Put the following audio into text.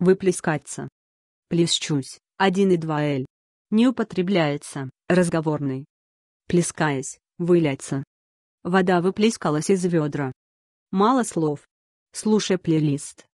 Выплескаться. Плесчусь, 1,2 л. Не употребляется, разговорный. Плескаясь, выляться. Вода выплескалась из ведра. Мало слов. Слушай плейлист.